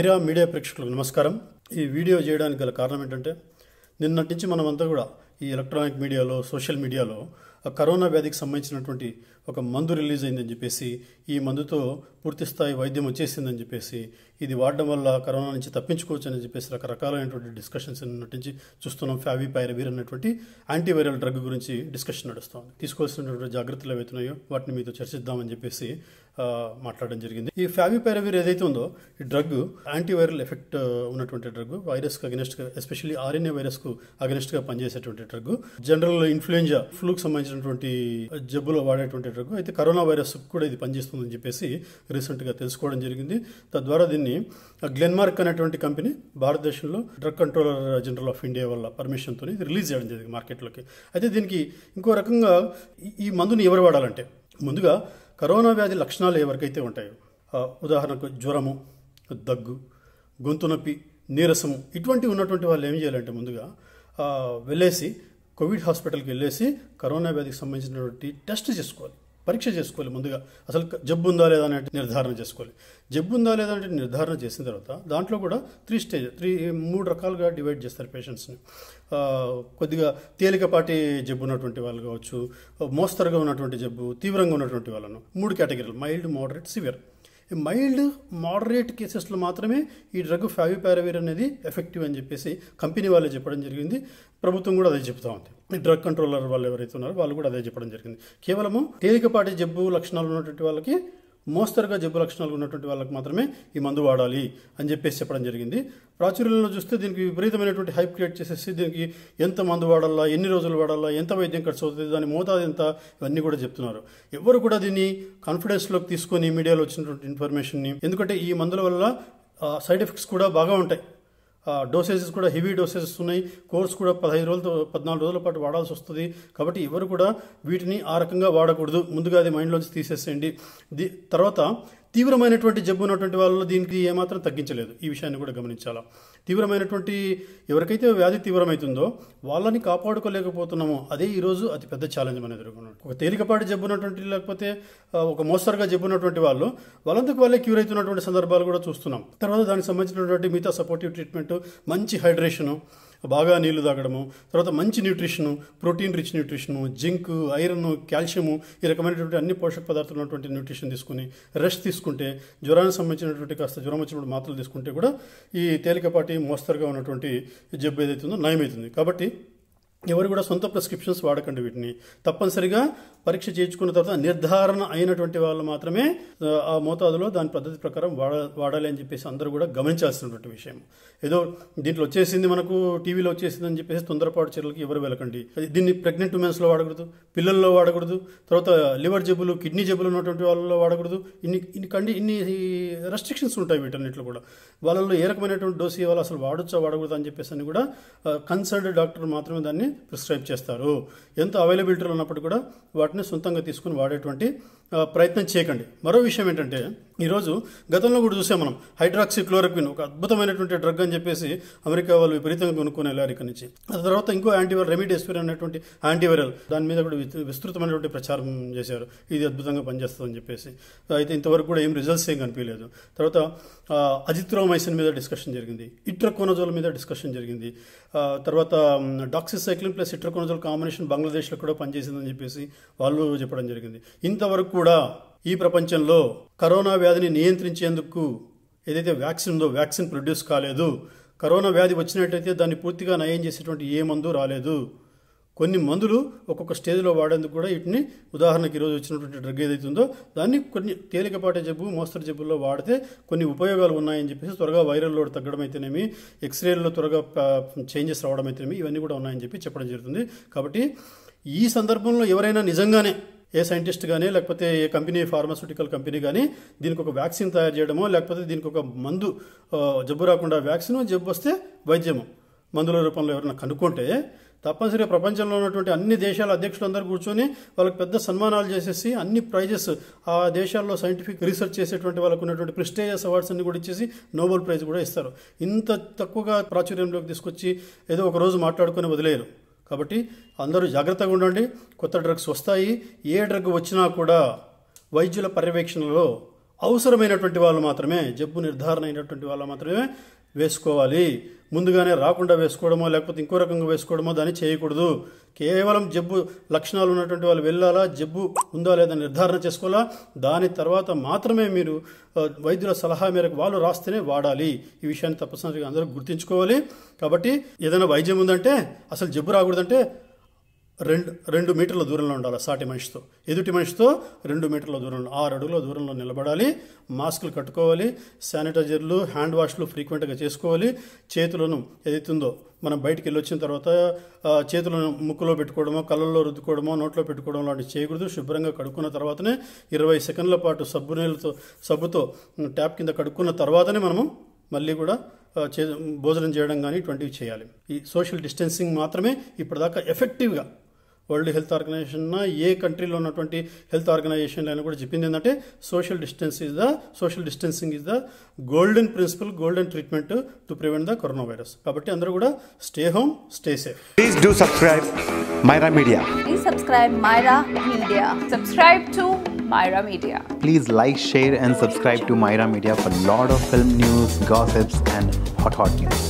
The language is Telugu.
ఐరా మీడియా ప్రేక్షకులకు నమస్కారం ఈ వీడియో చేయడానికి గల కారణం ఏంటంటే నిన్నటి నుంచి మనమంతా కూడా ఈ ఎలక్ట్రానిక్ మీడియాలో సోషల్ మీడియాలో కరోనా వ్యాధికి సంబంధించినటువంటి ఒక మందు రిలీజ్ అయిందని చెప్పేసి ఈ మందుతో పూర్తి స్థాయి వైద్యం వచ్చేసిందని చెప్పేసి ఇది వాడడం వల్ల కరోనా నుంచి తప్పించుకోవచ్చు అని చెప్పేసి రకరకాలైనటువంటి డిస్కషన్స్ నటించి చూస్తున్నాం ఫ్యావి పైరవీర్ అన్నటువంటి యాంటీవైరల్ డ్రగ్ గురించి డిస్కషన్ నడుస్తాం తీసుకోవాల్సినటువంటి జాగ్రత్తలు ఏవైతున్నాయో వాటిని మీతో చర్చిద్దామని చెప్పేసి మాట్లాడడం జరిగింది ఈ ఫ్యావి పైరవీర్ ఏదైతే ఉందో ఈ డ్రగ్ యాంటీవైరల్ ఎఫెక్ట్ ఉన్నటువంటి డ్రగ్ వైరస్కి అగెనిస్ట్గా ఎస్పెషల్లీ ఆర్ఎన్ఏ వైరస్కు అగెనిస్ట్గా పనిచేసేటువంటి డ్రగ్ జనరల్ ఇన్ఫ్లుయెంజా ఫ్లూకి సంబంధించి సంబంధించినటువంటి జబ్బులో వాడేటువంటి డ్రగ్ అయితే కరోనా వైరస్ కూడా ఇది పనిచేస్తుందని చెప్పేసి రీసెంట్గా తెలుసుకోవడం జరిగింది తద్వారా దీన్ని గ్లెన్మార్క్ అనేటువంటి కంపెనీ భారతదేశంలో drug controller general of India వల్ల పర్మిషన్తో ఇది రిలీజ్ చేయడం జరిగింది మార్కెట్లోకి అయితే దీనికి ఇంకో రకంగా ఈ మందుని ఎవరు వాడాలంటే ముందుగా కరోనా వ్యాధి లక్షణాలు ఎవరికైతే ఉంటాయో ఉదాహరణకు జ్వరము దగ్గు గొంతు నొప్పి నీరసము ఇటువంటి ఉన్నటువంటి వాళ్ళు ఏం చేయాలంటే ముందుగా వెళ్ళేసి కోవిడ్ హాస్పిటల్కి వెళ్ళేసి కరోనా వ్యాధికి సంబంధించినటువంటి టెస్ట్ చేసుకోవాలి పరీక్ష చేసుకోవాలి ముందుగా అసలు జబ్బు ఉందా లేదా అనేది నిర్ధారణ చేసుకోవాలి జబ్బు ఉందా లేదా అనేది నిర్ధారణ చేసిన తర్వాత దాంట్లో కూడా త్రీ స్టేజ్ త్రీ మూడు రకాలుగా డివైడ్ చేస్తారు పేషెంట్స్ని కొద్దిగా తేలికపాటి జబ్బు ఉన్నటువంటి వాళ్ళు కావచ్చు మోస్తరుగా ఉన్నటువంటి జబ్బు తీవ్రంగా ఉన్నటువంటి వాళ్ళను మూడు కేటగిరీలు mild moderate severe mild moderate కేసెస్లో మాత్రమే ఈ డ్రగ్ ఫ్యావిపారవీర్ అనేది ఎఫెక్టివ్ అని చెప్పేసి కంపెనీ వాళ్ళే చెప్పడం జరిగింది ప్రభుత్వం కూడా అదే చెప్తా ఉంది ఈ డ్రగ్ కంట్రోలర్ వాళ్ళు ఎవరైతే ఉన్నారో వాళ్ళు కూడా అదే చెప్పడం జరిగింది కేవలము తేలికపాటి జబ్బు లక్షణాలు ఉన్నటువంటి వాళ్ళకి మోస్తరుగా జబ్బు లక్షణాలు ఉన్నటువంటి వాళ్ళకి మాత్రమే ఈ మందు వాడాలి అని చెప్పేసి చెప్పడం జరిగింది ప్రాచుర్యంలో చూస్తే దీనికి విపరీతమైనటువంటి హైప్ క్రియేట్ చేసేసి దీనికి ఎంత మందు వాడాలా ఎన్ని రోజులు వాడాలా ఎంత వైద్యం ఖర్చు అవుతుంది దాని మోతాదు ఎంత ఇవన్నీ కూడా చెప్తున్నారు ఎవరు కూడా దీన్ని కాన్ఫిడెన్స్లోకి తీసుకొని మీడియాలో వచ్చినటువంటి ఇన్ఫర్మేషన్ని ఎందుకంటే ఈ మందుల వల్ల సైడ్ ఎఫెక్ట్స్ కూడా బాగా ఉంటాయి డోసేజెస్ కూడా హెవీ డోసేజెస్ ఉన్నాయి కోర్స్ కూడా పదహైదు రోజులతో పద్నాలుగు రోజుల పాటు వాడాల్సి వస్తుంది కాబట్టి ఎవరు కూడా వీటిని ఆ రకంగా వాడకూడదు ముందుగా అది మైండ్లోంచి తీసేసేయండి తర్వాత తీవ్రమైనటువంటి జబ్బు ఉన్నటువంటి వాళ్ళు దీనికి ఏమాత్రం తగ్గించలేదు ఈ విషయాన్ని కూడా గమనించాలా తీవ్రమైనటువంటి ఎవరికైతే వ్యాధి తీవ్రమవుతుందో వాళ్ళని కాపాడుకోలేకపోతున్నామో అదే ఈరోజు అతి పెద్ద ఛాలెంజ్ మనం ఎదుర్కొన్నాం ఒక తేలికపాటి జబ్బు ఉన్నటువంటి లేకపోతే ఒక మోస్తరుగా జబ్బు ఉన్నటువంటి వాళ్ళు వాళ్ళంతకు వాళ్ళే క్యూర్ అవుతున్నటువంటి సందర్భాలు కూడా చూస్తున్నాం తర్వాత దానికి సంబంధించినటువంటి మిగతా సపోర్టివ్ ట్రీట్మెంట్ మంచి హైడ్రేషను బాగా నీళ్లు తాగడము తర్వాత మంచి nutrition protein rich nutrition zinc iron calcium ఈ రకమైనటువంటి అన్ని పోషక పదార్థాలు ఉన్నటువంటి న్యూట్రిషన్ తీసుకుని రెస్ట్ తీసుకుంటే జ్వరానికి సంబంధించినటువంటి కాస్త జ్వరం వచ్చినప్పుడు మాత్రలు తీసుకుంటే కూడా ఈ తేలికపాటి మోస్తరుగా ఉన్నటువంటి జబ్బు ఏదైతుందో నయమవుతుంది కాబట్టి ఎవరు కూడా సొంత ప్రిస్క్రిప్షన్స్ వాడకండి వీటిని తప్పనిసరిగా పరీక్ష చేయించుకున్న తర్వాత నిర్ధారణ అయినటువంటి వాళ్ళు మాత్రమే ఆ మోతాదులో దాని పద్ధతి ప్రకారం వాడ వాడాలి అని చెప్పేసి అందరూ కూడా గమనించాల్సినటువంటి విషయం ఏదో దీంట్లో వచ్చేసింది మనకు టీవీలో వచ్చేసింది అని చెప్పేసి తొందరపాటు చర్యలకు ఎవరు వెళ్ళకండి దీన్ని ప్రెగ్నెంట్ ఉమెన్స్లో వాడకూడదు పిల్లల్లో వాడకూడదు తర్వాత లివర్ జబ్బులు కిడ్నీ జబ్బులు ఉన్నటువంటి వాళ్ళలో వాడకూడదు ఇన్ని ఇన్ని కండి ఇన్ని రెస్ట్రిక్షన్స్ ఉంటాయి వీటన్నిట్లో కూడా వాళ్ళల్లో ఏ రకమైనటువంటి డోసు వాళ్ళు అసలు వాడొచ్చా వాడకూడదు అని చెప్పేసి అని కూడా కన్సర్న్డ్ డాక్టర్ మాత్రమే దాన్ని ప్రిస్క్రైబ్ చేస్తారు ఎంత అవైలబిలిటీలో ఉన్నప్పుడు కూడా వాటిని సొంతంగా తీసుకుని వాడేటువంటి ప్రయత్నం చేయకండి మరో విషయం ఏంటంటే ఈరోజు గతంలో కూడా చూసాం మనం హైడ్రాక్సిక్లోరోక్విన్ ఒక అద్భుతమైనటువంటి డ్రగ్ అని చెప్పేసి అమెరికా వాళ్ళు విపరీతంగా కొనుక్కొని వెళ్ళారు ఇక్కడ నుంచి ఆ తర్వాత ఇంకో యాంటీవైరల్ రెమిడేస్పిర్ అనేటువంటి యాంటీవైరల్ దాని మీద కూడా విస్తృతమైనటువంటి ప్రచారం చేశారు ఇది అద్భుతంగా పనిచేస్తుందని చెప్పేసి అయితే ఇంతవరకు కూడా ఏం రిజల్ట్స్ ఏం కనిపించలేదు తర్వాత అజిత్రోమైసిన్ మీద డిస్కషన్ జరిగింది ఇట్రకోనజోల్ మీద డిస్కషన్ జరిగింది తర్వాత డాక్సిసైక్లిన్ ప్లస్ ఇట్రకోనజోల్ కాంబినేషన్ బంగ్లాదేశ్లో కూడా పనిచేసిందని చెప్పేసి వాళ్ళు చెప్పడం జరిగింది ఇంతవరకు కూడా ఈ ప్రపంచంలో కరోనా వ్యాధిని నియంత్రించేందుకు ఏదైతే వ్యాక్సిన్ ఉందో వ్యాక్సిన్ ప్రొడ్యూస్ కాలేదు కరోనా వ్యాధి వచ్చినట్టయితే దాన్ని పూర్తిగా నయం చేసేటువంటి ఏ మందు రాలేదు కొన్ని మందులు ఒక్కొక్క స్టేజ్లో వాడేందుకు కూడా వీటిని ఉదాహరణకి ఈరోజు వచ్చినటువంటి డ్రగ్ ఏదైతే ఉందో దాన్ని కొన్ని తేలికపాటి జబ్బు మోస్తరు జబ్బుల్లో వాడితే కొన్ని ఉపయోగాలు ఉన్నాయని చెప్పేసి త్వరగా వైరల్ లోడ్ తగ్గడం అయితేనేమి ఎక్స్రేలో త్వరగా చేంజెస్ రావడం అయితేనేమి ఇవన్నీ కూడా ఉన్నాయని చెప్పి చెప్పడం జరుగుతుంది కాబట్టి ఈ సందర్భంలో ఎవరైనా నిజంగానే ఏ సైంటిస్ట్ కానీ లేకపోతే ఏ కంపెనీ ఫార్మాస్యూటికల్ కంపెనీ కానీ దీనికి ఒక వ్యాక్సిన్ తయారు చేయడమో లేకపోతే దీనికి ఒక మందు జబ్బు రాకుండా వ్యాక్సిన్ జబ్బు వస్తే వైద్యము మందుల రూపంలో ఎవరైనా కనుక్కుంటే తప్పనిసరిగా ప్రపంచంలో ఉన్నటువంటి అన్ని దేశాల అధ్యక్షులందరూ కూర్చొని వాళ్ళకి పెద్ద సన్మానాలు చేసేసి అన్ని ప్రైజెస్ ఆ దేశాల్లో సైంటిఫిక్ రీసెర్చ్ చేసేటువంటి వాళ్ళకు ఉన్నటువంటి ప్రిస్టేజియస్ అవార్డ్స్ అన్ని కూడా ఇచ్చేసి నోబెల్ ప్రైజ్ కూడా ఇస్తారు ఇంత తక్కువగా ప్రాచుర్యంలోకి తీసుకొచ్చి ఏదో ఒక రోజు మాట్లాడుకొని వదిలేరు కాబట్టి అందరూ జాగ్రత్తగా ఉండండి కొత్త డ్రగ్స్ వస్తాయి ఏ డ్రగ్ వచ్చినా కూడా వైద్యుల పర్యవేక్షణలో అవసరమైనటువంటి వాళ్ళు మాత్రమే జబ్బు నిర్ధారణ అయినటువంటి వాళ్ళు మాత్రమే వేసుకోవాలి ముందుగానే రాకుండా వేసుకోవడమో లేకపోతే ఇంకో రకంగా వేసుకోవడమో దాన్ని చేయకూడదు కేవలం జబ్బు లక్షణాలు ఉన్నటువంటి వాళ్ళు వెళ్ళాలా జబ్బు ఉందా లేదా నిర్ధారణ చేసుకోవాలా దాని తర్వాత మాత్రమే మీరు వైద్యుల సలహా మేరకు వాళ్ళు రాస్తేనే వాడాలి ఈ విషయాన్ని తప్పనిసరిగా అందరూ గుర్తుంచుకోవాలి కాబట్టి ఏదైనా వైద్యం ఉందంటే అసలు జబ్బు రాకూడదంటే రెండు రెండు మీటర్ల దూరంలో ఉండాలి సాటి మనిషితో ఎదుటి మనిషితో రెండు మీటర్ల దూరంలో ఆరు అడుగుల దూరంలో నిలబడాలి మాస్కులు కట్టుకోవాలి శానిటైజర్లు హ్యాండ్ వాష్లు ఫ్రీక్వెంట్గా చేసుకోవాలి చేతులను ఏదైతుందో మనం బయటికి వెళ్ళి వచ్చిన తర్వాత చేతులను ముక్కులో పెట్టుకోవడమో కళ్ళల్లో రుద్దుకోవడమో నోట్లో పెట్టుకోవడం లాంటివి చేయకూడదు శుభ్రంగా కడుక్కున్న తర్వాతనే ఇరవై సెకండ్ల పాటు సబ్బు నీళ్ళతో సబ్బుతో ట్యాప్ కింద కడుక్కున్న తర్వాతనే మనము మళ్ళీ కూడా భోజనం చేయడం కానీ ఇటువంటివి చేయాలి ఈ సోషల్ డిస్టెన్సింగ్ మాత్రమే ఇప్పటిదాకా ఎఫెక్టివ్గా వరల్డ్ హెల్త్ ఆర్గనైజేషన్ ఏ కంట్రీలో ఉన్నటువంటి హెల్త్ ఆర్గనైజేషన్ అయినా కూడా చెప్పింది ఏంటంటే social distance is the social distancing is the golden principle golden treatment to prevent the corona virus కాబట్టి అందరూ కూడా stay home stay safe please do subscribe Myra Media please subscribe Myra Media subscribe to Myra Media. Please like, share, and subscribe to Myra Media for a lot of film news, gossips, and hot hot news.